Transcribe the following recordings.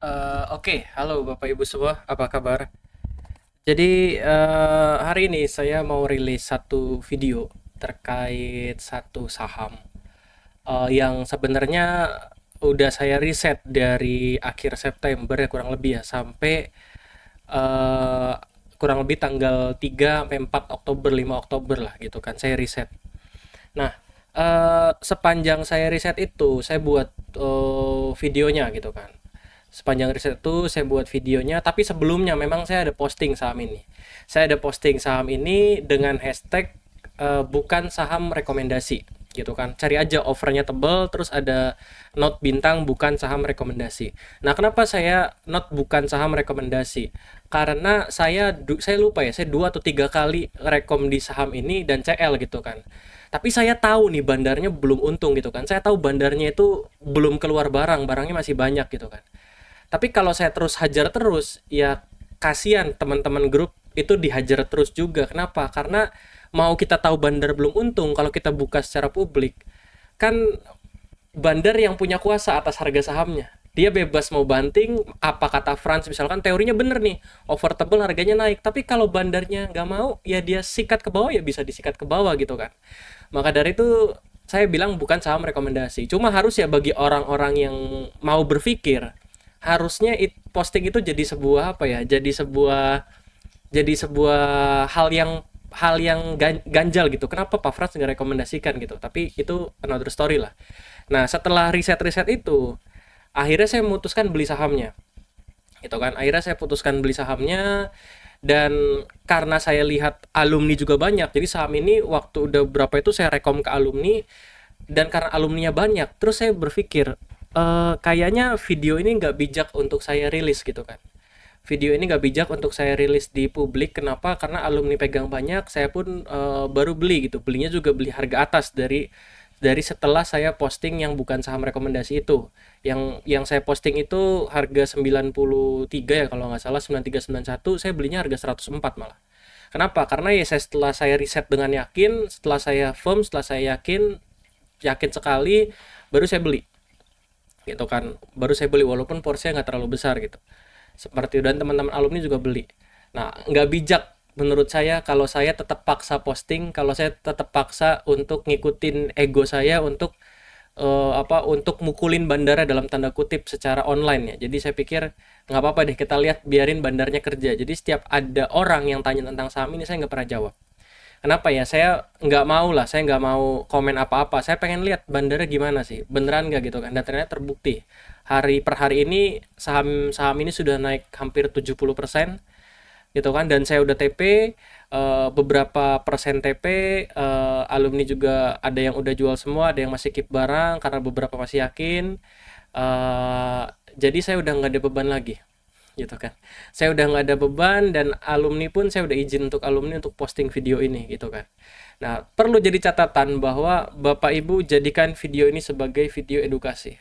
Uh, Oke, okay. halo Bapak Ibu semua, apa kabar? Jadi uh, hari ini saya mau rilis satu video terkait satu saham uh, yang sebenarnya udah saya riset dari akhir September ya kurang lebih ya sampai uh, kurang lebih tanggal 3 sampai 4 Oktober 5 Oktober lah gitu kan saya riset. Nah, uh, sepanjang saya riset itu saya buat uh, videonya gitu kan sepanjang riset itu saya buat videonya tapi sebelumnya memang saya ada posting saham ini saya ada posting saham ini dengan hashtag uh, bukan saham rekomendasi gitu kan cari aja overnya tebel terus ada not bintang bukan saham rekomendasi nah kenapa saya not bukan saham rekomendasi karena saya saya lupa ya saya dua atau tiga kali rekom di saham ini dan CL gitu kan tapi saya tahu nih bandarnya belum untung gitu kan saya tahu bandarnya itu belum keluar barang barangnya masih banyak gitu kan tapi kalau saya terus hajar terus ya kasihan teman-teman grup itu dihajar terus juga kenapa karena mau kita tahu bandar belum untung kalau kita buka secara publik kan bandar yang punya kuasa atas harga sahamnya dia bebas mau banting apa kata Franz misalkan teorinya bener nih overtable harganya naik tapi kalau bandarnya nggak mau ya dia sikat ke bawah ya bisa disikat ke bawah gitu kan maka dari itu saya bilang bukan saham rekomendasi cuma harus ya bagi orang-orang yang mau berpikir harusnya it, posting itu jadi sebuah apa ya jadi sebuah jadi sebuah hal yang hal yang ganjal gitu kenapa Pak Frans nggak rekomendasikan gitu tapi itu another story lah nah setelah riset-riset itu akhirnya saya memutuskan beli sahamnya gitu kan akhirnya saya putuskan beli sahamnya dan karena saya lihat alumni juga banyak jadi saham ini waktu udah berapa itu saya rekom ke alumni dan karena alumninya banyak terus saya berpikir Eh, kayaknya video ini nggak bijak untuk saya rilis gitu kan video ini nggak bijak untuk saya rilis di publik kenapa karena alumni pegang banyak saya pun uh, baru beli gitu belinya juga beli harga atas dari dari setelah saya posting yang bukan saham rekomendasi itu yang yang saya posting itu harga 93 ya kalau nggak salah 9391 saya belinya harga 104 malah kenapa karena ya saya setelah saya riset dengan yakin setelah saya firm setelah saya yakin yakin sekali baru saya beli gitu kan baru saya beli walaupun porsinya nggak terlalu besar gitu seperti dan teman-teman alumni juga beli nah nggak bijak menurut saya kalau saya tetap paksa posting kalau saya tetap paksa untuk ngikutin ego saya untuk uh, apa untuk mukulin bandara dalam tanda kutip secara online ya jadi saya pikir nggak apa-apa deh kita lihat biarin bandarnya kerja jadi setiap ada orang yang tanya tentang saham ini saya nggak pernah jawab kenapa ya saya nggak mau lah saya nggak mau komen apa-apa saya pengen lihat bandara gimana sih beneran nggak gitu kan dan ternyata terbukti hari per hari ini saham saham ini sudah naik hampir 70% gitu kan dan saya udah TP uh, eh, beberapa persen TP uh, eh, alumni juga ada yang udah jual semua ada yang masih keep barang karena beberapa masih yakin uh, jadi saya udah nggak ada beban lagi gitu kan saya udah nggak ada beban dan alumni pun saya udah izin untuk alumni untuk posting video ini gitu kan nah perlu jadi catatan bahwa bapak ibu jadikan video ini sebagai video edukasi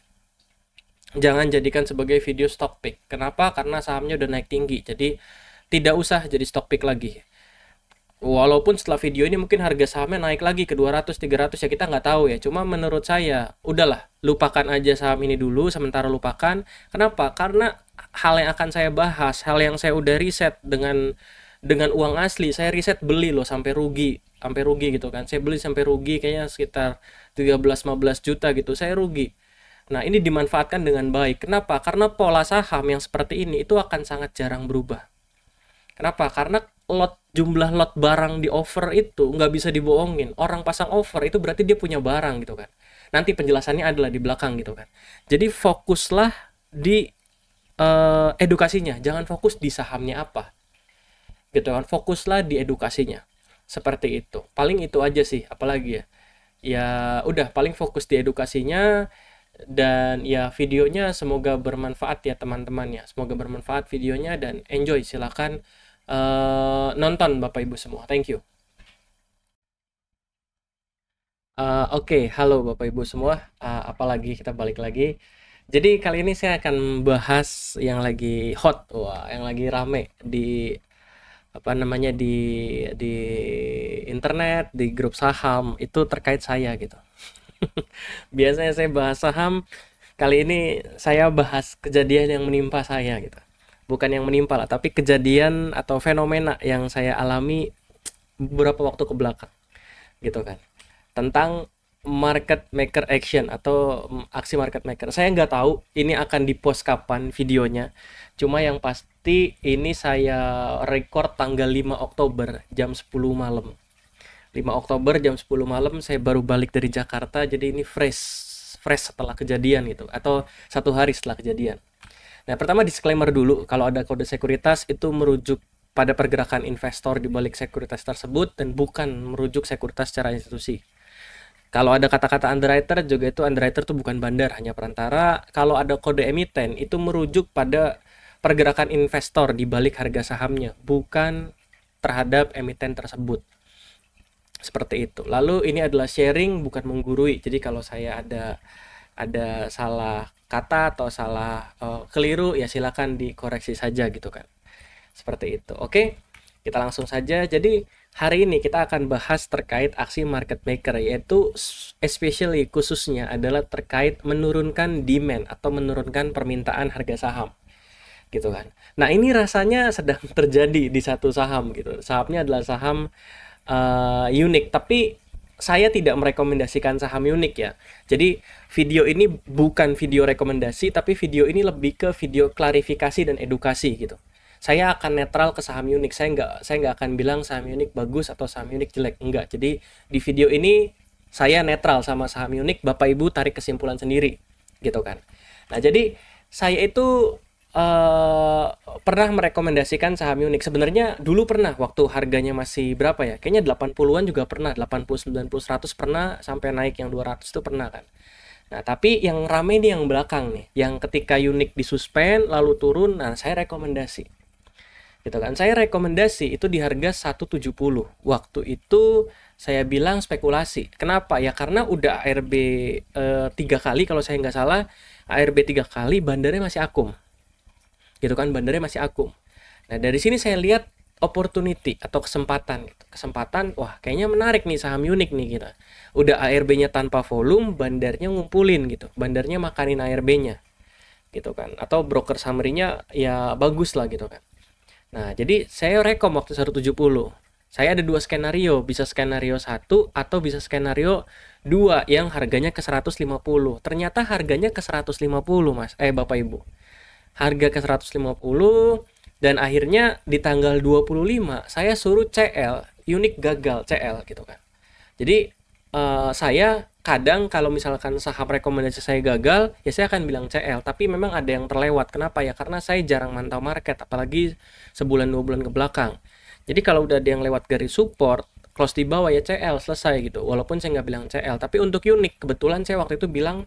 jangan jadikan sebagai video stock pick kenapa karena sahamnya udah naik tinggi jadi tidak usah jadi stock pick lagi walaupun setelah video ini mungkin harga sahamnya naik lagi ke 200 300 ya kita nggak tahu ya cuma menurut saya udahlah lupakan aja saham ini dulu sementara lupakan kenapa karena hal yang akan saya bahas hal yang saya udah riset dengan dengan uang asli saya riset beli loh sampai rugi sampai rugi gitu kan saya beli sampai rugi kayaknya sekitar 13 15 juta gitu saya rugi Nah, ini dimanfaatkan dengan baik. Kenapa? Karena pola saham yang seperti ini itu akan sangat jarang berubah. Kenapa? Karena lot jumlah lot barang di over itu nggak bisa dibohongin orang pasang over itu berarti dia punya barang gitu kan nanti penjelasannya adalah di belakang gitu kan jadi fokuslah di uh, edukasinya jangan fokus di sahamnya apa gitu kan fokuslah di edukasinya seperti itu paling itu aja sih apalagi ya ya udah paling fokus di edukasinya dan ya videonya semoga bermanfaat ya teman-teman ya semoga bermanfaat videonya dan enjoy silahkan Eh, nonton Bapak Ibu semua. Thank you. Uh, Oke, okay. halo Bapak Ibu semua. Uh, apalagi kita balik lagi. Jadi kali ini saya akan membahas yang lagi hot, wah, yang lagi rame di apa namanya di di internet, di grup saham itu terkait saya gitu. Biasanya saya bahas saham, kali ini saya bahas kejadian yang menimpa saya gitu bukan yang menimpa lah tapi kejadian atau fenomena yang saya alami beberapa waktu ke belakang gitu kan tentang market maker action atau mm, aksi market maker saya nggak tahu ini akan dipost kapan videonya cuma yang pasti ini saya record tanggal 5 Oktober jam 10 malam 5 Oktober jam 10 malam saya baru balik dari Jakarta jadi ini fresh fresh setelah kejadian gitu atau satu hari setelah kejadian Nah, pertama disclaimer dulu kalau ada kode sekuritas itu merujuk pada pergerakan investor di balik sekuritas tersebut dan bukan merujuk sekuritas secara institusi. Kalau ada kata-kata underwriter juga itu underwriter itu bukan bandar hanya perantara. Kalau ada kode emiten itu merujuk pada pergerakan investor di balik harga sahamnya, bukan terhadap emiten tersebut. Seperti itu. Lalu ini adalah sharing bukan menggurui. Jadi kalau saya ada ada salah kata atau salah uh, keliru ya silakan dikoreksi saja gitu kan seperti itu oke kita langsung saja jadi hari ini kita akan bahas terkait aksi market maker yaitu especially khususnya adalah terkait menurunkan demand atau menurunkan permintaan harga saham gitu kan nah ini rasanya sedang terjadi di satu saham gitu sahamnya adalah saham uh, unik tapi saya tidak merekomendasikan saham unik ya. Jadi video ini bukan video rekomendasi tapi video ini lebih ke video klarifikasi dan edukasi gitu. Saya akan netral ke saham unik. Saya nggak saya nggak akan bilang saham unik bagus atau saham unik jelek. Enggak. Jadi di video ini saya netral sama saham unik. Bapak Ibu tarik kesimpulan sendiri gitu kan. Nah, jadi saya itu Eh, pernah merekomendasikan saham unik. Sebenarnya dulu pernah waktu harganya masih berapa ya? Kayaknya 80-an juga pernah, 80, 90, 100 pernah sampai naik yang 200 itu pernah kan. Nah, tapi yang rame ini yang belakang nih, yang ketika unik disuspend lalu turun, nah saya rekomendasi. Gitu kan. Saya rekomendasi itu di harga 170. Waktu itu saya bilang spekulasi. Kenapa? Ya karena udah ARB eh, tiga e, kali kalau saya nggak salah, ARB tiga kali bandarnya masih akum gitu kan bandarnya masih akum. nah dari sini saya lihat opportunity atau kesempatan gitu. kesempatan wah kayaknya menarik nih saham unik nih kita gitu. udah ARB-nya tanpa volume bandarnya ngumpulin gitu bandarnya makanin ARB-nya gitu kan atau broker summary-nya ya bagus lah gitu kan nah jadi saya rekom waktu 170 saya ada dua skenario bisa skenario satu atau bisa skenario dua yang harganya ke 150 ternyata harganya ke 150 mas eh bapak ibu harga ke 150 dan akhirnya di tanggal 25 saya suruh CL unik gagal CL gitu kan jadi uh, saya kadang kalau misalkan saham rekomendasi saya gagal ya saya akan bilang CL tapi memang ada yang terlewat kenapa ya karena saya jarang mantau market apalagi sebulan dua bulan ke belakang jadi kalau udah ada yang lewat garis support close di bawah ya CL selesai gitu walaupun saya nggak bilang CL tapi untuk unik kebetulan saya waktu itu bilang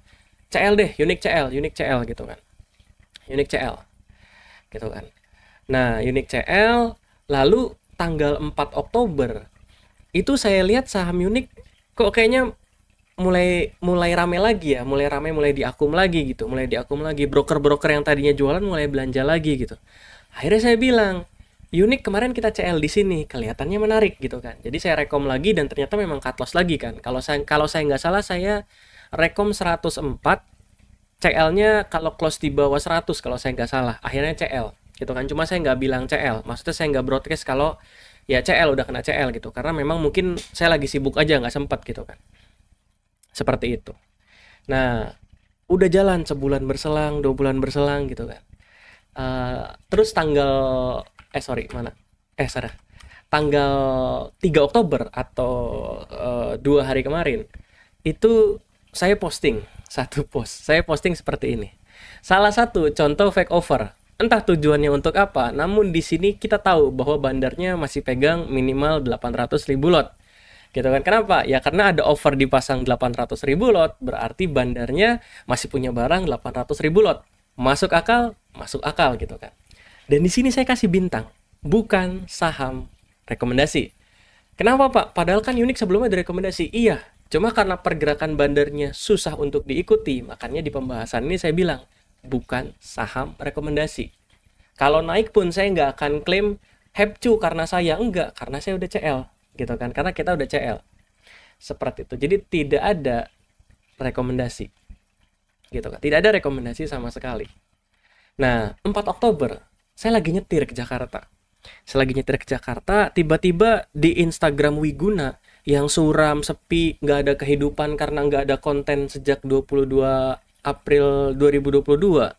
CL deh unik CL unik CL gitu kan unik CL gitu kan nah unik CL lalu tanggal 4 Oktober itu saya lihat saham unik kok kayaknya mulai mulai rame lagi ya mulai rame mulai diakum lagi gitu mulai diakum lagi broker-broker yang tadinya jualan mulai belanja lagi gitu akhirnya saya bilang unik kemarin kita CL di sini kelihatannya menarik gitu kan jadi saya rekom lagi dan ternyata memang cut loss lagi kan kalau saya kalau saya nggak salah saya rekom 104 CL-nya kalau close di bawah 100 kalau saya nggak salah akhirnya CL gitu kan cuma saya nggak bilang CL maksudnya saya nggak broadcast kalau ya CL udah kena CL gitu karena memang mungkin saya lagi sibuk aja nggak sempat gitu kan seperti itu nah udah jalan sebulan berselang dua bulan berselang gitu kan uh, terus tanggal eh sorry mana eh salah tanggal 3 Oktober atau uh, dua hari kemarin itu saya posting satu post. Saya posting seperti ini. Salah satu contoh fake over. Entah tujuannya untuk apa, namun di sini kita tahu bahwa bandarnya masih pegang minimal 800 ribu lot. Gitu kan? Kenapa? Ya karena ada over dipasang 800 ribu lot, berarti bandarnya masih punya barang 800 ribu lot. Masuk akal? Masuk akal gitu kan. Dan di sini saya kasih bintang, bukan saham rekomendasi. Kenapa Pak? Padahal kan unik sebelumnya direkomendasi. Iya, Cuma karena pergerakan bandarnya susah untuk diikuti, makanya di pembahasan ini saya bilang bukan saham rekomendasi. Kalau naik pun saya nggak akan klaim hepcu karena saya enggak, karena saya udah CL gitu kan, karena kita udah CL. Seperti itu. Jadi tidak ada rekomendasi. Gitu kan. Tidak ada rekomendasi sama sekali. Nah, 4 Oktober saya lagi nyetir ke Jakarta. selagi nyetir ke Jakarta, tiba-tiba di Instagram Wiguna yang suram, sepi, nggak ada kehidupan karena nggak ada konten sejak 22 April 2022,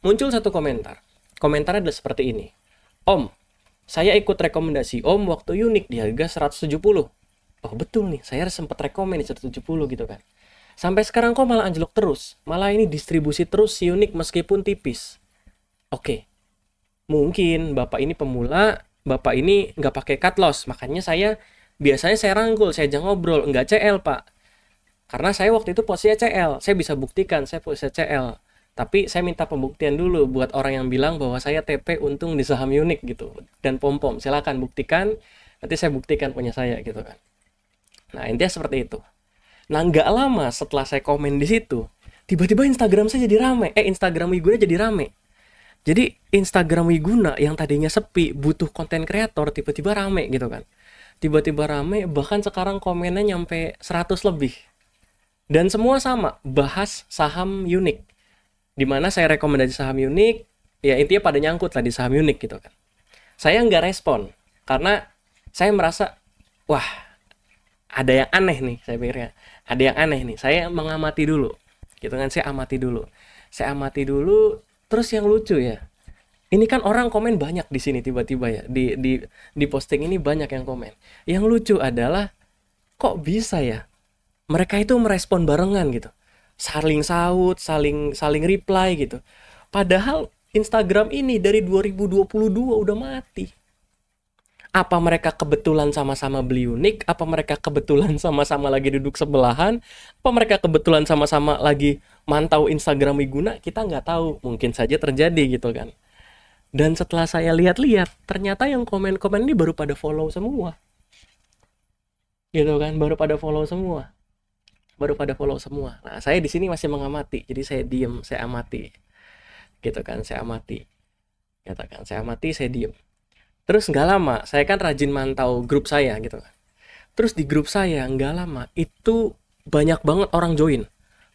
muncul satu komentar. Komentarnya adalah seperti ini. Om, saya ikut rekomendasi Om waktu unik di harga 170. Oh betul nih, saya sempat rekomen di 170 gitu kan. Sampai sekarang kok malah anjlok terus. Malah ini distribusi terus si unik meskipun tipis. Oke, mungkin bapak ini pemula, bapak ini nggak pakai cut loss, makanya saya biasanya saya rangkul saya jangan ngobrol nggak CL pak karena saya waktu itu posisinya CL saya bisa buktikan saya posisi CL tapi saya minta pembuktian dulu buat orang yang bilang bahwa saya TP untung di saham unik gitu dan pom pom silakan buktikan nanti saya buktikan punya saya gitu kan nah intinya seperti itu nah nggak lama setelah saya komen di situ tiba-tiba Instagram saya jadi rame eh Instagram Wiguna jadi rame jadi Instagram Wiguna yang tadinya sepi butuh konten kreator tiba-tiba rame gitu kan tiba-tiba rame bahkan sekarang komennya nyampe 100 lebih dan semua sama bahas saham unik dimana saya rekomendasi saham unik ya intinya pada nyangkut lah di saham unik gitu kan saya nggak respon karena saya merasa wah ada yang aneh nih saya pikirnya ada yang aneh nih saya mengamati dulu gitu kan saya amati dulu saya amati dulu terus yang lucu ya ini kan orang komen banyak di sini tiba-tiba ya di di di posting ini banyak yang komen yang lucu adalah kok bisa ya mereka itu merespon barengan gitu saling saut saling saling reply gitu padahal Instagram ini dari 2022 udah mati apa mereka kebetulan sama-sama beli unik, apa mereka kebetulan sama-sama lagi duduk sebelahan, apa mereka kebetulan sama-sama lagi mantau Instagram guna? kita nggak tahu, mungkin saja terjadi gitu kan. Dan setelah saya lihat-lihat, ternyata yang komen-komen ini baru pada follow semua. Gitu kan, baru pada follow semua. Baru pada follow semua. Nah, saya di sini masih mengamati. Jadi saya diem, saya amati. Gitu kan, saya amati. Gitu kan? saya amati, saya diem. Terus nggak lama, saya kan rajin mantau grup saya gitu kan. Terus di grup saya nggak lama, itu banyak banget orang join.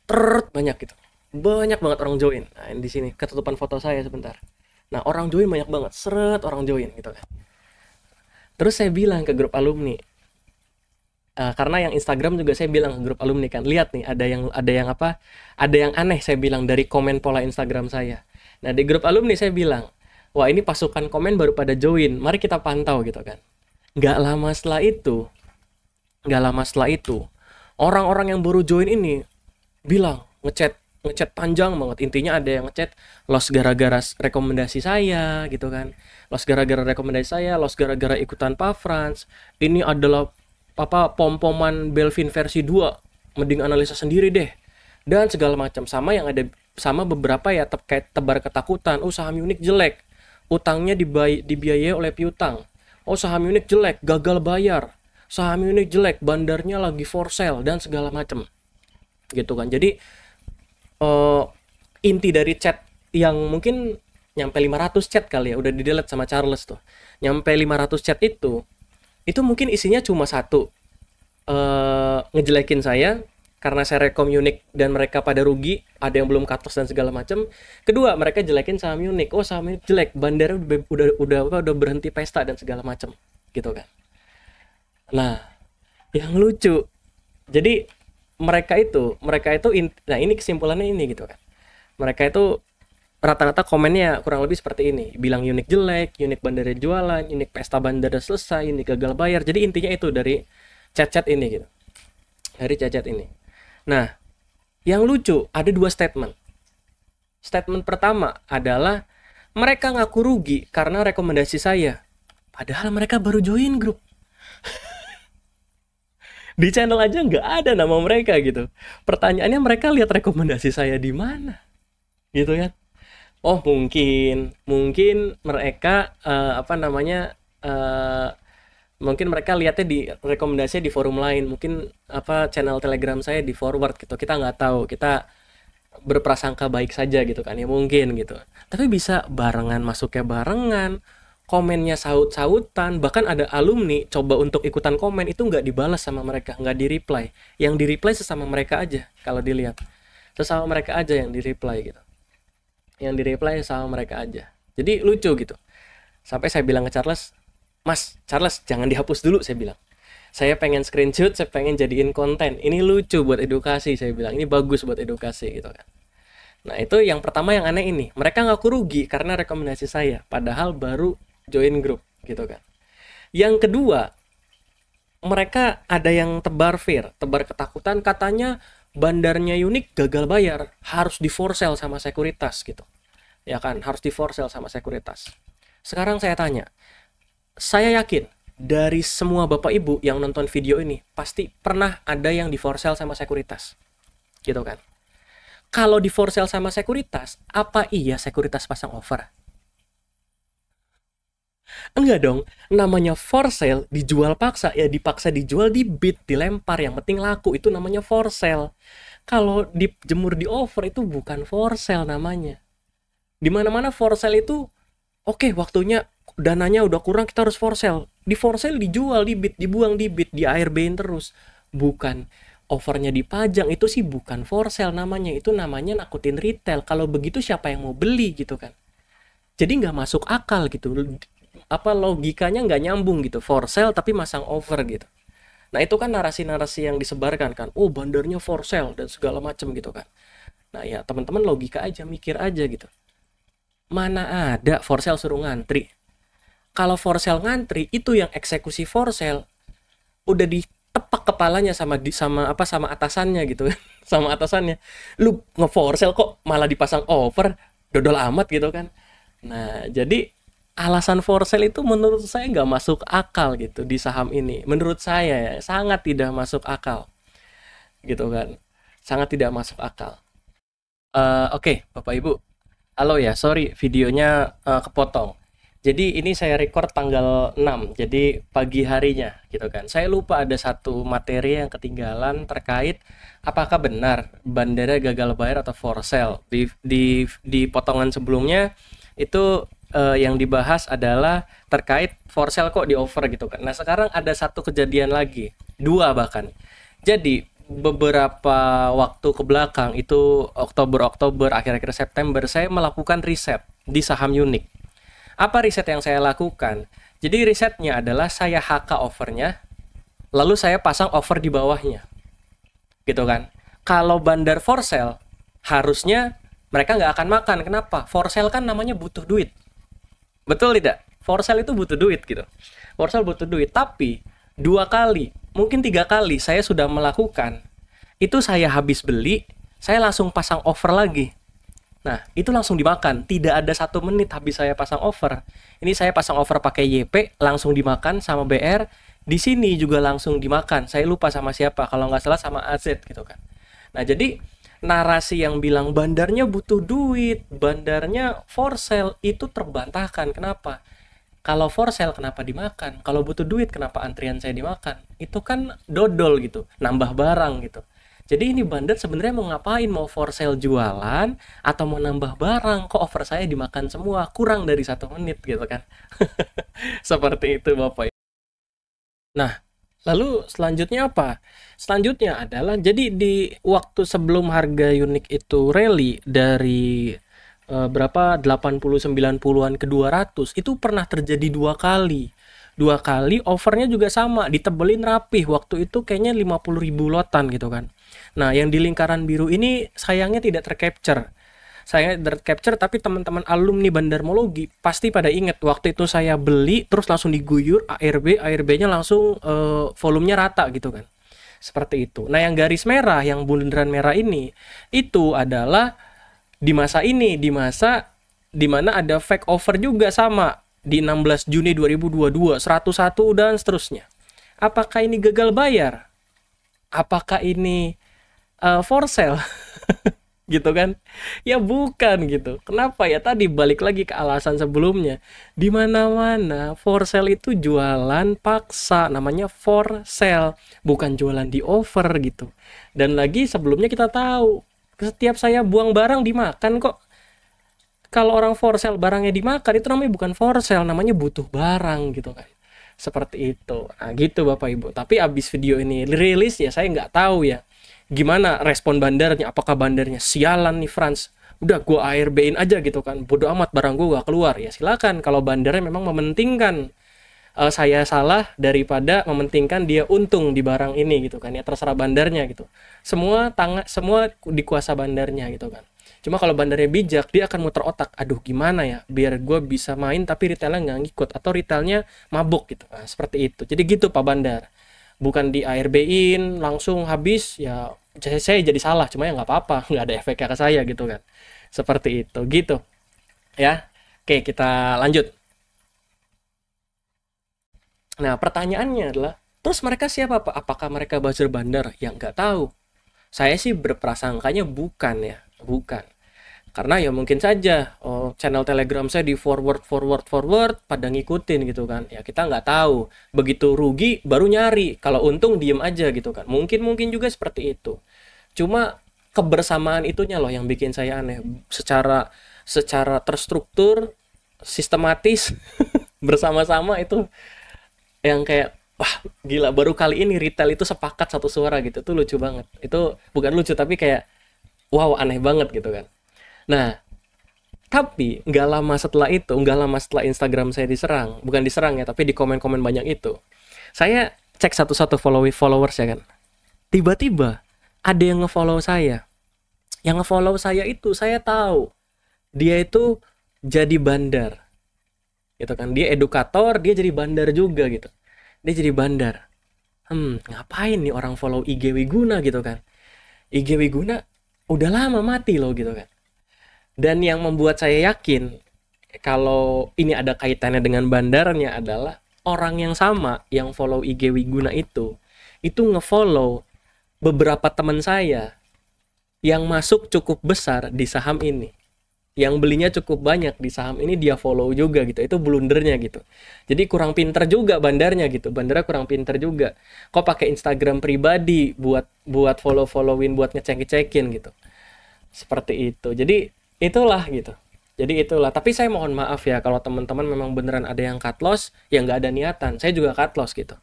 terut banyak gitu. Banyak banget orang join. Nah, di sini ketutupan foto saya sebentar. Nah orang join banyak banget, seret orang join gitu kan. Terus saya bilang ke grup alumni, uh, karena yang Instagram juga saya bilang ke grup alumni kan, lihat nih ada yang ada yang apa, ada yang aneh saya bilang dari komen pola Instagram saya. Nah di grup alumni saya bilang, wah ini pasukan komen baru pada join, mari kita pantau gitu kan. Gak lama setelah itu, gak lama setelah itu, orang-orang yang baru join ini bilang ngechat ngechat panjang banget intinya ada yang ngechat los gara-gara rekomendasi saya gitu kan los gara-gara rekomendasi saya los gara-gara ikutan Pak Franz ini adalah papa pom-poman Belvin versi 2 mending analisa sendiri deh dan segala macam sama yang ada sama beberapa ya te kayak tebar ketakutan oh saham unik jelek utangnya dibay dibiayai oleh piutang oh saham unik jelek gagal bayar saham unik jelek bandarnya lagi for sale dan segala macam gitu kan jadi uh, inti dari chat yang mungkin nyampe 500 chat kali ya udah di delete sama Charles tuh nyampe 500 chat itu itu mungkin isinya cuma satu uh, ngejelekin saya karena saya rekom Munich dan mereka pada rugi ada yang belum katos dan segala macam kedua mereka jelekin saham Munich oh saham jelek bandara udah udah udah, udah berhenti pesta dan segala macam gitu kan nah yang lucu jadi mereka itu mereka itu nah ini kesimpulannya ini gitu kan mereka itu rata-rata komennya kurang lebih seperti ini bilang unik jelek unik bandara jualan unik pesta bandara selesai unik gagal bayar jadi intinya itu dari chat-chat ini gitu dari chat-chat ini nah yang lucu ada dua statement statement pertama adalah mereka ngaku rugi karena rekomendasi saya padahal mereka baru join grup di channel aja nggak ada nama mereka gitu pertanyaannya mereka lihat rekomendasi saya di mana gitu kan oh mungkin mungkin mereka uh, apa namanya uh, mungkin mereka lihatnya di rekomendasi di forum lain mungkin apa channel telegram saya di forward gitu kita nggak tahu kita berprasangka baik saja gitu kan ya mungkin gitu tapi bisa barengan masuknya barengan komennya saut-sautan bahkan ada alumni coba untuk ikutan komen itu nggak dibalas sama mereka nggak di reply yang di reply sesama mereka aja kalau dilihat sesama mereka aja yang di reply gitu yang di reply sama mereka aja jadi lucu gitu sampai saya bilang ke Charles Mas Charles jangan dihapus dulu saya bilang saya pengen screenshot saya pengen jadiin konten ini lucu buat edukasi saya bilang ini bagus buat edukasi gitu kan Nah itu yang pertama yang aneh ini Mereka ngaku rugi karena rekomendasi saya Padahal baru join grup gitu kan. Yang kedua, mereka ada yang tebar fear, tebar ketakutan katanya bandarnya unik gagal bayar, harus di for sale sama sekuritas gitu. Ya kan, harus di for sale sama sekuritas. Sekarang saya tanya, saya yakin dari semua bapak ibu yang nonton video ini pasti pernah ada yang di for sale sama sekuritas. Gitu kan. Kalau di for sale sama sekuritas, apa iya sekuritas pasang over? Enggak dong, namanya for sale dijual paksa ya dipaksa dijual di bid dilempar yang penting laku itu namanya for sale. Kalau dijemur di over itu bukan for sale namanya. Dimana-mana for sale itu oke okay, waktunya dananya udah kurang kita harus for sale. Di for sale dijual di bid dibuang di bid di air bain terus bukan overnya dipajang itu sih bukan for sale namanya itu namanya nakutin retail kalau begitu siapa yang mau beli gitu kan jadi nggak masuk akal gitu apa logikanya nggak nyambung gitu for sale tapi masang over gitu nah itu kan narasi-narasi yang disebarkan kan oh bandarnya for sale dan segala macem gitu kan nah ya teman-teman logika aja mikir aja gitu mana ada for sale suruh ngantri kalau for sale ngantri itu yang eksekusi for sale udah di tepak kepalanya sama di sama apa sama atasannya gitu sama atasannya lu sale kok malah dipasang over dodol amat gitu kan nah jadi alasan for sale itu menurut saya nggak masuk akal gitu di saham ini. Menurut saya ya, sangat tidak masuk akal. Gitu kan. Sangat tidak masuk akal. Uh, Oke, okay, Bapak Ibu. Halo ya, sorry videonya uh, kepotong. Jadi ini saya record tanggal 6, jadi pagi harinya gitu kan. Saya lupa ada satu materi yang ketinggalan terkait apakah benar bandara gagal bayar atau for sale. Di, di, di potongan sebelumnya itu uh, yang dibahas adalah terkait for sale kok di over gitu kan. Nah, sekarang ada satu kejadian lagi, dua bahkan. Jadi beberapa waktu ke belakang itu Oktober-Oktober akhir-akhir September saya melakukan riset di saham unik. Apa riset yang saya lakukan? Jadi risetnya adalah saya HK overnya lalu saya pasang over di bawahnya. Gitu kan. Kalau bandar for sale harusnya mereka nggak akan makan. Kenapa? For sale kan namanya butuh duit. Betul tidak? For sale itu butuh duit gitu. For sale butuh duit, tapi dua kali, mungkin tiga kali saya sudah melakukan, itu saya habis beli, saya langsung pasang over lagi. Nah, itu langsung dimakan. Tidak ada satu menit habis saya pasang over. Ini saya pasang over pakai YP, langsung dimakan sama BR. Di sini juga langsung dimakan. Saya lupa sama siapa, kalau nggak salah sama AZ gitu kan. Nah, jadi narasi yang bilang bandarnya butuh duit, bandarnya for sale itu terbantahkan. Kenapa? Kalau for sale kenapa dimakan? Kalau butuh duit kenapa antrian saya dimakan? Itu kan dodol gitu, nambah barang gitu. Jadi ini bandar sebenarnya mau ngapain? Mau for sale jualan atau mau nambah barang? Kok over saya dimakan semua? Kurang dari satu menit gitu kan? Seperti itu Bapak. Nah, Lalu selanjutnya apa? Selanjutnya adalah jadi di waktu sebelum harga unik itu rally dari e, berapa 80 90-an ke 200 itu pernah terjadi dua kali. Dua kali overnya juga sama, ditebelin rapih waktu itu kayaknya 50 ribu lotan gitu kan. Nah, yang di lingkaran biru ini sayangnya tidak tercapture saya dirt capture tapi teman-teman alumni bandarmologi pasti pada inget waktu itu saya beli terus langsung diguyur ARB ARB-nya langsung uh, volumenya rata gitu kan seperti itu nah yang garis merah yang bundaran merah ini itu adalah di masa ini di masa dimana ada fake over juga sama di 16 Juni 2022, 101 dan seterusnya. Apakah ini gagal bayar? Apakah ini uh, for sale? gitu kan ya bukan gitu kenapa ya tadi balik lagi ke alasan sebelumnya di mana mana for sale itu jualan paksa namanya for sale bukan jualan di over gitu dan lagi sebelumnya kita tahu setiap saya buang barang dimakan kok kalau orang for sale barangnya dimakan itu namanya bukan for sale namanya butuh barang gitu kan seperti itu nah gitu bapak ibu tapi abis video ini rilis ya saya nggak tahu ya gimana respon bandarnya apakah bandarnya sialan nih Frans udah gua air in aja gitu kan bodo amat barang gua gak keluar ya silakan kalau bandarnya memang mementingkan uh, saya salah daripada mementingkan dia untung di barang ini gitu kan ya terserah bandarnya gitu semua tangga semua dikuasa bandarnya gitu kan cuma kalau bandarnya bijak dia akan muter otak aduh gimana ya biar gua bisa main tapi retailnya nggak ngikut atau retailnya mabuk gitu nah, seperti itu jadi gitu pak bandar bukan di ARB-in langsung habis ya saya jadi salah cuma ya nggak apa-apa nggak ada efeknya ke saya gitu kan seperti itu gitu ya oke kita lanjut nah pertanyaannya adalah terus mereka siapa pak apakah mereka buzzer bandar yang nggak tahu saya sih berprasangkanya bukan ya bukan karena ya mungkin saja oh, channel telegram saya di forward forward forward pada ngikutin gitu kan ya kita nggak tahu begitu rugi baru nyari kalau untung diem aja gitu kan mungkin mungkin juga seperti itu cuma kebersamaan itunya loh yang bikin saya aneh secara secara terstruktur sistematis bersama-sama itu yang kayak wah gila baru kali ini retail itu sepakat satu suara gitu tuh lucu banget itu bukan lucu tapi kayak wow aneh banget gitu kan Nah, tapi nggak lama setelah itu, nggak lama setelah Instagram saya diserang, bukan diserang ya, tapi di komen-komen banyak itu, saya cek satu-satu follow followers ya kan. Tiba-tiba ada yang ngefollow saya. Yang ngefollow saya itu saya tahu dia itu jadi bandar, gitu kan? Dia edukator, dia jadi bandar juga gitu. Dia jadi bandar. Hmm, ngapain nih orang follow IG Wiguna gitu kan? IG Wiguna udah lama mati loh gitu kan dan yang membuat saya yakin kalau ini ada kaitannya dengan bandarnya adalah orang yang sama yang follow IG Wiguna itu itu ngefollow beberapa teman saya yang masuk cukup besar di saham ini yang belinya cukup banyak di saham ini dia follow juga gitu itu blundernya gitu jadi kurang pinter juga bandarnya gitu bandara kurang pinter juga kok pakai Instagram pribadi buat buat follow followin buat ngecek ngecekin gitu seperti itu jadi itulah gitu jadi itulah tapi saya mohon maaf ya kalau teman-teman memang beneran ada yang cut loss yang nggak ada niatan saya juga cut loss gitu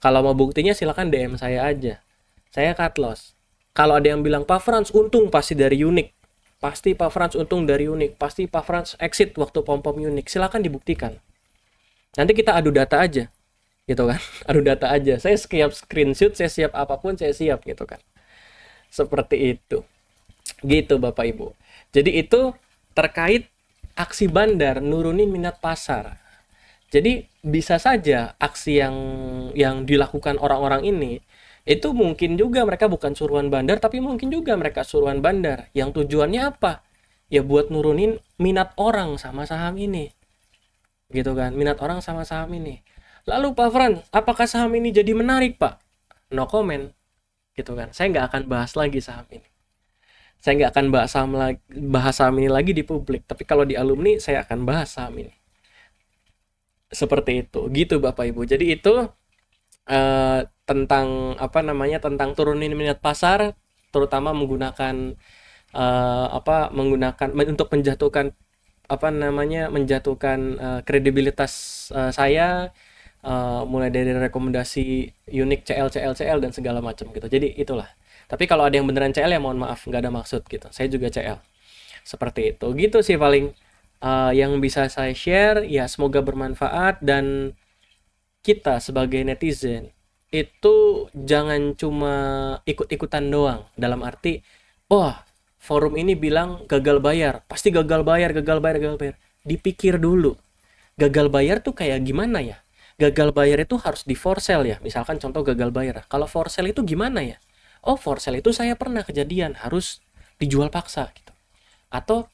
kalau mau buktinya silahkan DM saya aja saya cut loss kalau ada yang bilang Pak Frans untung pasti dari unik pasti Pak Frans untung dari unik pasti Pak Frans exit waktu pom-pom unik silahkan dibuktikan nanti kita adu data aja gitu kan adu data aja saya siap screenshot saya siap apapun saya siap gitu kan seperti itu gitu Bapak Ibu jadi itu terkait aksi bandar nurunin minat pasar. Jadi bisa saja aksi yang yang dilakukan orang-orang ini itu mungkin juga mereka bukan suruhan bandar tapi mungkin juga mereka suruhan bandar yang tujuannya apa? Ya buat nurunin minat orang sama saham ini. Gitu kan, minat orang sama saham ini. Lalu Pak Fran, apakah saham ini jadi menarik Pak? No comment. Gitu kan, saya nggak akan bahas lagi saham ini saya nggak akan bahas saham lagi, bahas saham ini lagi di publik. Tapi kalau di alumni saya akan bahas saham ini. Seperti itu, gitu Bapak Ibu. Jadi itu uh, tentang apa namanya tentang turunin minat pasar, terutama menggunakan uh, apa menggunakan untuk menjatuhkan apa namanya menjatuhkan uh, kredibilitas uh, saya uh, mulai dari rekomendasi unik CL CL CL dan segala macam gitu. Jadi itulah tapi kalau ada yang beneran CL ya mohon maaf, nggak ada maksud gitu. Saya juga CL. Seperti itu. Gitu sih paling uh, yang bisa saya share. Ya semoga bermanfaat dan kita sebagai netizen itu jangan cuma ikut-ikutan doang. Dalam arti, oh, forum ini bilang gagal bayar. Pasti gagal bayar, gagal bayar, gagal bayar. Dipikir dulu. Gagal bayar tuh kayak gimana ya? Gagal bayar itu harus di for sale ya. Misalkan contoh gagal bayar. Kalau for sale itu gimana ya? oh for sale itu saya pernah kejadian harus dijual paksa gitu atau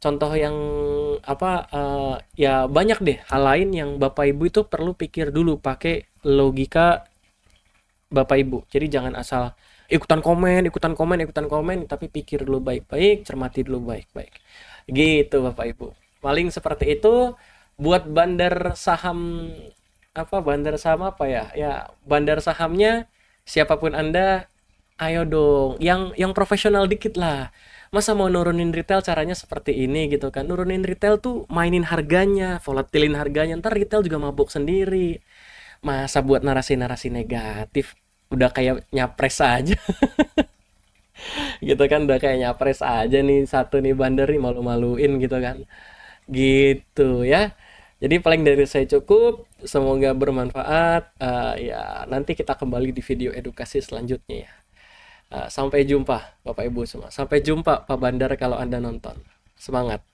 contoh yang apa uh, ya banyak deh hal lain yang bapak ibu itu perlu pikir dulu pakai logika bapak ibu jadi jangan asal ikutan komen ikutan komen ikutan komen tapi pikir dulu baik-baik cermati dulu baik-baik gitu bapak ibu paling seperti itu buat bandar saham apa bandar saham apa ya ya bandar sahamnya siapapun anda ayo dong yang yang profesional dikit lah masa mau nurunin retail caranya seperti ini gitu kan nurunin retail tuh mainin harganya volatilin harganya ntar retail juga mabuk sendiri masa buat narasi-narasi negatif udah kayak nyapres aja gitu kan udah kayak nyapres aja nih satu nih bandar nih malu-maluin gitu kan gitu ya jadi paling dari saya cukup semoga bermanfaat uh, ya nanti kita kembali di video edukasi selanjutnya ya Eh, sampai jumpa Bapak Ibu semua. Sampai jumpa Pak Bandar kalau Anda nonton. Semangat.